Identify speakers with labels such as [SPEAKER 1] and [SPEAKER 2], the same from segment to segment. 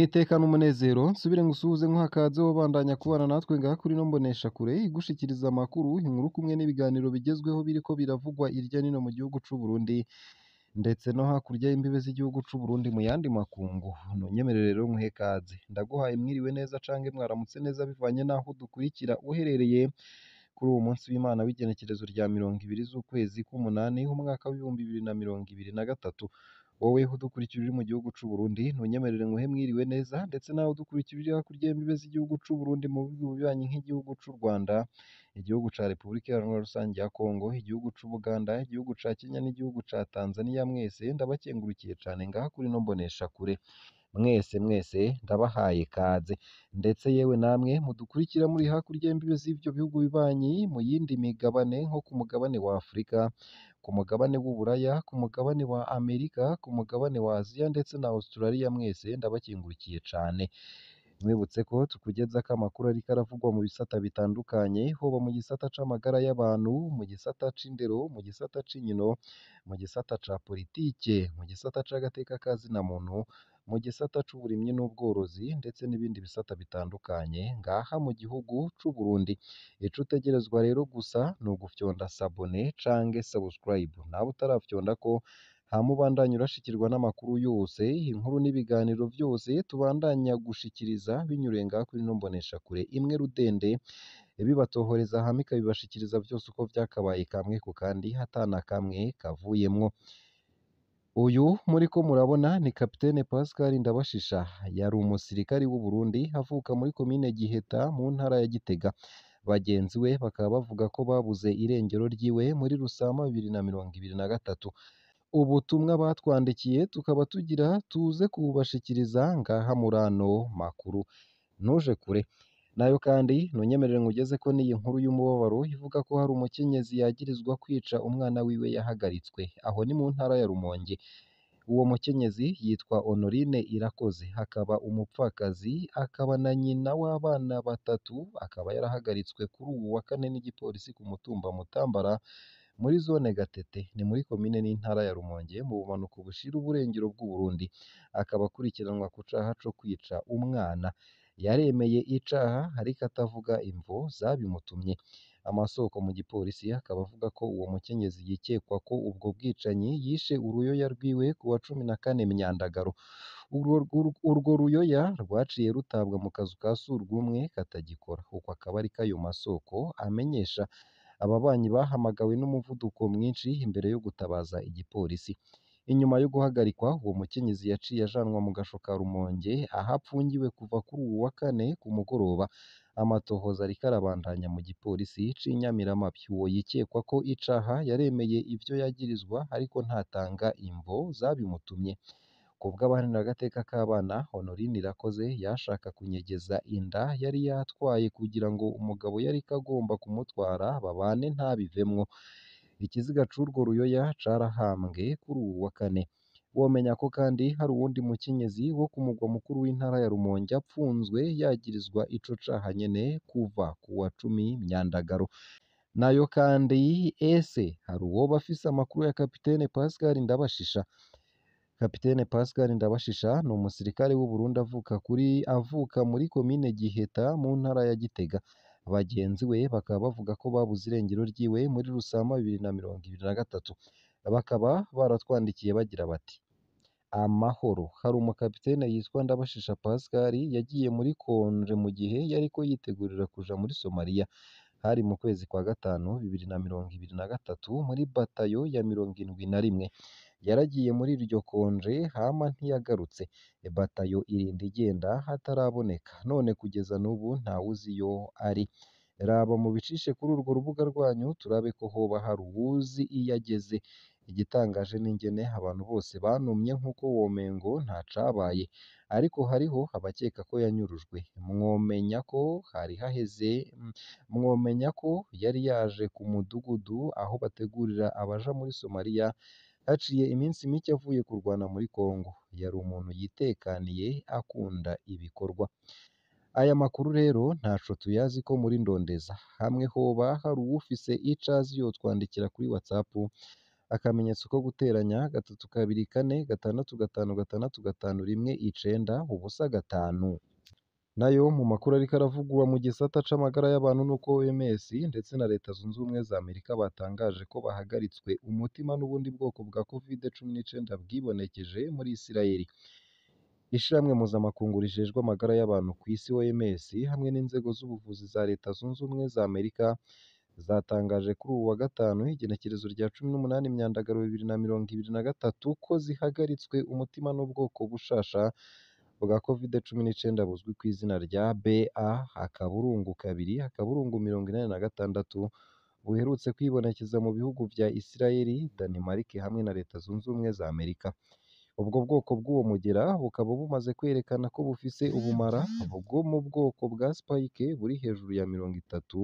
[SPEAKER 1] iteka n'umunezero nsubire ngusuhuze nkuhakadzeho bandanya kubana natwe ngaha kuri no mbonesha kure igushikiriza amakuru inkuru kumwe n'ibiganiro bigezweho biriko biravugwa irya nino mu gihugu cy’u Burundi ndetse no hakurya y'imbibe z'igihugu cy’u Burundi mu yandi makungu nonyemerere rero nkuhe ndaguhaye mwiriwe neza canke mwaramutse neza bivanye naho dukurikira uherereye kuri uwo munsi w'Imana w'igenekerezo rya mirongo ibiri z'ukwezi k'umunani w'umwaka w'ibihumbi bibiri na mirongo ibiri na gatatu woweho udukurikira uri mu gihugu cy'u Burundi ntunyemerere nkuhe mwiriwe neza ndetse nawe udukurikira uri hakurya y'imbibe z'igihugu cy'u Burundi mu bijyanye nk'igihugu cy'u Rwanda igihugu cya Repubulika Iharanira Rusange ya Kongo igihugu cy'u Buganda igihugu cya Kenya n'igihugu cya Tanzania mwese ndabakengurukiye cyane ngaha kuri ino mbonesha kure. mwese mwese ndabahaye ikaze ndetse yewe namwe mudukurikira muri hakurya y'imbibi z'ibyo bihugu bibanyi mu yindi migabane nko ku mugabane wa Afurika ku mugabane w'Uburaya ku mugabane wa Amerika ku mugabane wa Aziya ndetse na Australia mwese ndabakingurikiye cyane mwibutse ko tukugeza ko amakuru ariko aravugwa mu bisata bitandukanye hoba mu gisata c'amagara y'abantu mu gisata c'indero mu gisata c'inkino mu gisata ca politiki, mu gisata c'agateka ka zina muntu mu gisata cy'uburimyi n'ubworozi ndetse n'ibindi bisata bitandukanye ngaha mu gihugu cy'u Burundi, ico utegerezwa rero gusa ni ugufyonda sabone cange sabusikarayibu, nawe utarafyonda ko hama ubandanye urashikirwa n'amakuru yose, inkuru n'ibiganiro byose tubandanya gushikiriza binyuriye ngaha kuri ino mboneshakure imwe rudende, bibatohoreza hama ikabibashikiriza byose uko byakabaye kamwe ku kandi hatana kamwe kavuyemo. Uyu muri ko murabona ni Kapitene Pascal Ndabashisha, yari umusirikari w'u Burundi avuka muri komine Giheta mu ntara ya Gitega. Bagenzi we bakaba bavuga ko babuze irengero ryiwe muri Rusama bibiri na mirongo ibiri na gatatu. Ubutumwa batwandikiye tukaba tugira tuze kububashikiriza ngaha muri ano makuru. Ntuje kure. nayo kandi ntunyemerere ugeze ko n'iyi nkuru y'umubabaro ivuga ko hari umukenyezi yagirizwa kwica umwana wiwe yahagaritswe aho ni mu ntara ya Rumonge uwo mukenyezi yitwa Honorine Irakoze hakaba umupfakazi akaba na nyina w'abana batatu akaba yarahagaritswe kuri ubu wa kane n'igipolisi ku mutumba Mutambara muri zone Gatete ni muri komine n'intara ya Rumonge mu bumanuko bushira uburengero bw'u Burundi akaba akurikiranwa ku caha co kwica umwana yaremeye icaha ariko atavuga imvo zabimutumye amasoko mu gipolisi akaba avuga ko uwo mukenyezi yikekwa ko ubwo bwicanyi yishe uruyoya rwiwe ku wa cumi na kane Myandagaro urwo ruyoya rwaciye rutabwa mu kazu ka surwumwe katagikora uko akaba ari ayo masoko amenyesha ababanyi bahamagawe n'umuvuduko mwinshi imbere yo gutabaza igipolisi Inyuma yo guhagarikwa uwo mukenyezi yaciye ajanwa mu gasho ka Rumonge aho apfungiwe kuva kuri uyu wa kane ku mugoroba amatohoza ariko arabandanya mu gipolisi c'i Nyamiramabyi uwo yikekwa ko icaha yaremeye ivyo yagirizwa ariko ntatanga imvo zabimutumye ku bw'abaharanira k'abana Honorine Irakoze yashaka kunyegeza inda yari yatwaye kugira ngo umugabo yari agomba kumutwara babane ntabivemwo Ikiziga cy'urwo ruyoya cyarahambwe kuri uyu wa Kane. Womenya ko kandi hari uwundi mukenyezi wo ku mugwa mukuru w'intara ya Rumonge apfunzwe yagirizwa ico caha nyene kuva ku wa cumi Myandagaro. Nayo kandi ese hari uwo afise amakuru ya Kapitene Pascal Ndabashisha? Kapitene Pascal Ndabashisha ni umusirikare w'u Burundi avuka kuri avuka muri komine Giheta mu ntara ya Gitega. Bagenzi be bakaba bavuga ko babuze irengero ryiwe muri Rusama bibiri na mirongo ibiri na gatatu. Bakaba baratwandikiye bagira bati amahoro. Hari umukapiteni yitwa Ndabashisha Pascal yagiye muri Konje mu gihe yariko yitegurira kuja muri Somalia. Hari mu kwezi kwa gatanu bibiri na mirongo ibiri na gatatu muri batayo ya mirongo indwi na rimwe. yaragiye muri iryo konje hama ntiyagarutse, e, batayo irinda igenda hataraboneka, none kugeza n'ubu uzi iyo ari, raba mubicishe kuri urwo rubuga rwanyu turabe ko hoba hari uwuzi iyo ageze, igitangaje n'ingene abantu bose banumye nk'uko womengo ntacabaye, ariko hariho abakeka ko yanyurujwe, mwomenya ko hari haheze, mwomenya ko yari yaje ku mudugudu aho bategurira abaja muri Somaliya haciye iminsi mike avuye kurwana muri Congo yari umuntu yitekaniye akunda ibikorwa aya makuru rero ntaco tuyazi ko muri ndondeza hamwe hoba hari uwufise icazi yotwandikira kuri whatsapp akamenyetso ko guteranya gatatu kabiri kane gatandatu gatanu gatandatu gatanu rimwe icenda ubusa gatanu nayo mu makuru ariko aravugwa mu gisata c'amagara y'abantu nuko OMS ndetse na Leta Zunze Ubumwe za Amerika batangaje ko bahagaritswe umutima n'ubundi bwoko bwa Covid cumi n'icenda bwibonekeje muri Isirayeli Ishirahamwe mpuzamakungu rijejwe amagara y'abantu ku isi OMS hamwe n'inzego z'ubuvuzi za Leta Zunze Ubumwe za Amerika zatangaje kuri ubu wa gatanu igenekerezo rya cumi n'umunani Imyandagaro bibiri na mirongo ibiri na gatatu ko zihagaritswe umutima n'ubwoko bushasha bwa Covid cumi n'icyenda buzwi ku izina rya BA, akaburungu kabiri, akaburungu mirongo inani na gatandatu, buherutse kwibonekeza mu bihugu bya Isiraheli, Danimarike hamwe na Leta Zunze Ubumwe za Amerika. Ubwo bwoko bw'uwo mugera bukaba bumaze kwerekana ko bufise ubumara bwo mu bwoko bwa spike buri hejuru ya mirongo itatu,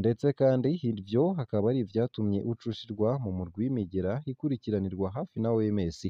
[SPEAKER 1] ndetse kandi ibyo hakaba ari ibyatumye ucushirwa mu murwi w'imigera ikurikiranirwa hafi na OMS.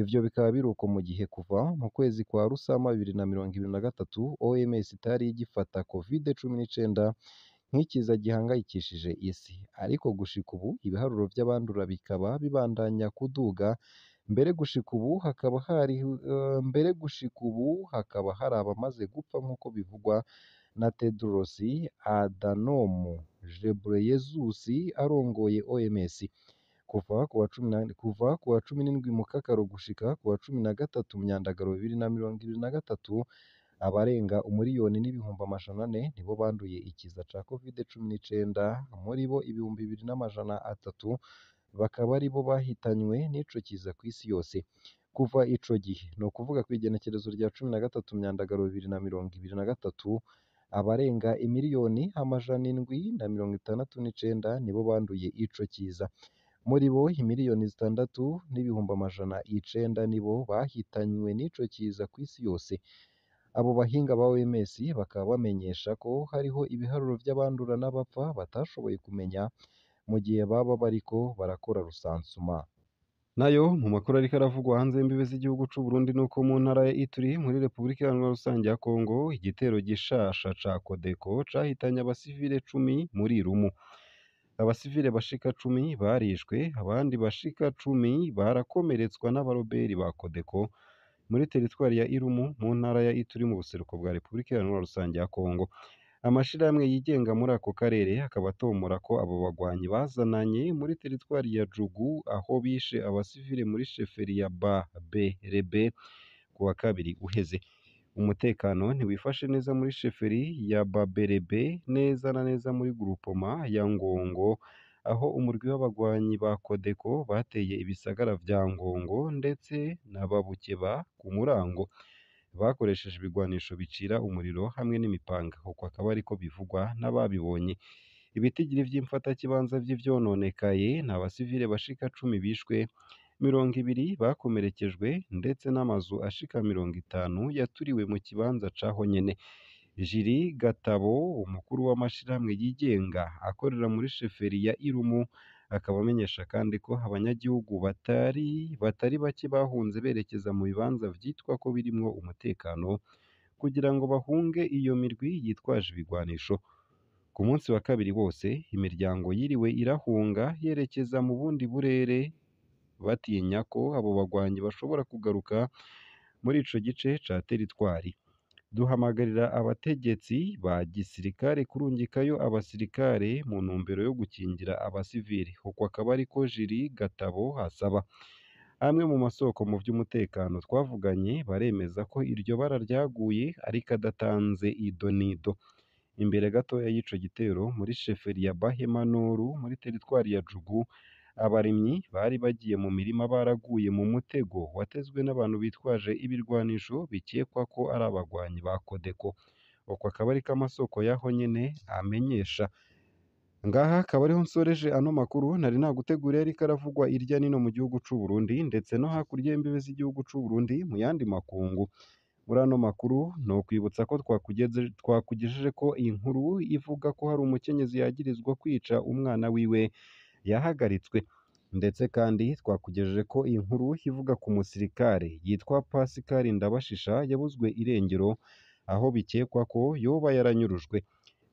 [SPEAKER 1] Ivyo bikaba biri uko mu gihe kuva mu kwezi kwa Rusama bibiri na mirongo ibiri na gatatu OMS itari igifata Covid cumi n'icenda nk'ikiza gihangayikishije isi ariko gushika ubu ibiharuro vy'abandura bikaba bibandanya kuduga mbere gushika ubu hakaba hari eh, mbere gushika ubu hakaba hari abamaze gupfa nk'uko bivugwa na Tedros Adhanom Ghebreyesus arongoye OMS kuva ku kuwa cumi n'indwi Mukakaro gushika kuwa cumi na gatatu Myandagaro bibiri na mirongo ibiri na gatatu abarenga umuriyoni n'ibihumbi amajana ane nibo banduye ikiza cya covid cumi n'icenda muri bo ibihumbi bibiri n'amajana atatu bakaba ari bo bahitanywe n’icyo kiza ku isi yose kuva ico gihe ni ukuvuga ku igenekerezo rya cumi na gatatu Myandagaro bibiri na mirongo ibiri na gatatu abarenga imiliyoni amajana indwi na mirongo itandatu n'icenda nibo banduye ico kiza muri bo imiliyoni zitandatu n'ibihumbi amajana icenda nibo bahitanywe n'ico kiza ku isi yose abo bahinga ba OMS bakaba bamenyesha ko hariho ibiharuro by'abandura n'abapfa batashoboye kumenya mu gihe baba bariko barakora rusansuma nayo mu makuru ariko aravugwa hanze y'imbibe z'igihugu cy'u Burundi nuko mu ntara ya Ituri muri Repubulika Iharanira Rusange ya Kongo igitero gishasha ca Kodeko cahitanye abasivile cumi muri Rumu abasivile bashika cumi barishwe abandi bashika cumi barakomeretswa n'abaroberi ba Kodeko muri teritwari ya Irumu mu ntara ya Ituri mu buseruko bwa Repubulika Iharanira Rusange ya Kongo amashyirahamwe yigenga muri ako karere akaba atomora ko abo bagwanyi bazananye muri teritwari ya Jugu aho bishe abasivile muri sheferi ya Ba Berebe kuwa kabiri uheze umutekano ntiwifashe neza muri sheferi ya Baberebe neza na neza muri Gurupoma ya Ngongo aho umurwi w'abagwanyi ba kodeko bateye ibisagara bya Ngongo ndetse na Babukeba ku Murango bakoresheje ibigwanisho bicira umuriro hamwe n'imipanga uko akaba ariko bivugwa n'ababibonye ibitigiri by'imfatakibanza by'ibyononekaye ni abasivile bashika cumi bishwe mirongo ibiri bakomerekejwe ndetse n'amazu ashika mirongo itanu yaturiwe mu kibanza caho nyene Jiri Gatabo umukuru w'amashirahamwe yigenga akorera muri sheferi ya Irumu akaba amenyesha kandi ko abanyagihugu batari batari bake bahunze berekeza mu bibanza byitwa ko birimwo umutekano kugira ngo bahunge iyo mirwi yitwaje ibigwanisho ku munsi wa kabiri wose imiryango yiriwe irahunga yerekeza mu bundi burere batinya ko abo bagwanyi bashobora kugaruka muri ico gice ca teritwari duhamagarira abategetsi ba gisirikare kurungikayo abasirikare mu ntumbero yo gukingira abasivili uko akaba ariko Jiri Gatabo hasaba amwe mu masoko mu by'umutekano twavuganye baremeza ko iryo bara ryaguye ariko adatanze idonido imbere gatoya y'ico gitero muri sheferi ya Bahemanoru muri teritwari ya Jugu Abarimyi bari bagiye mu mirima baraguye mu mutego watezwe n'abantu bitwaje ibirwanisho bikekwa ko ari abagwanyi ba Codeco. Uko akaba ari ko y'aho nyene amenyesha. Ngaha akaba ariho nsoreje ano makuru nari naguteguriye ariko aravugwa irya n'ino mu gihugu c'u Burundi ndetse no hakurya y'imbibe z'igihugu c'u Burundi mu yandi makungu. Muri ano makuru ukwibutsa ko twakugejeje ko inkuru ivuga ko hari umukenyezi yagirizwa kwica umwana wiwe. yahagaritswe ndetse kandi twakugejeje ko iyi nkuru ivuga ku musirikare yitwa Pascal Ndabashisha yabuzwe irengero aho bikekwa ko yoba yaranyurujwe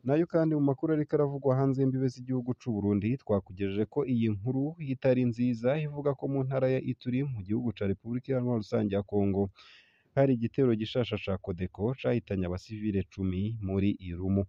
[SPEAKER 1] nayo kandi mu makuru ariko aravugwa hanze y'imbibe z'igihugu cy'u Burundi twakugejeje ko iyi nkuru itari nziza ivuga ko mu ntara ya Ituri mu gihugu cya Repubulika Iharanira Rusange ya Kongo hari igitero gishasha cya Codeco cahitanye abasivile cumi muri Irumu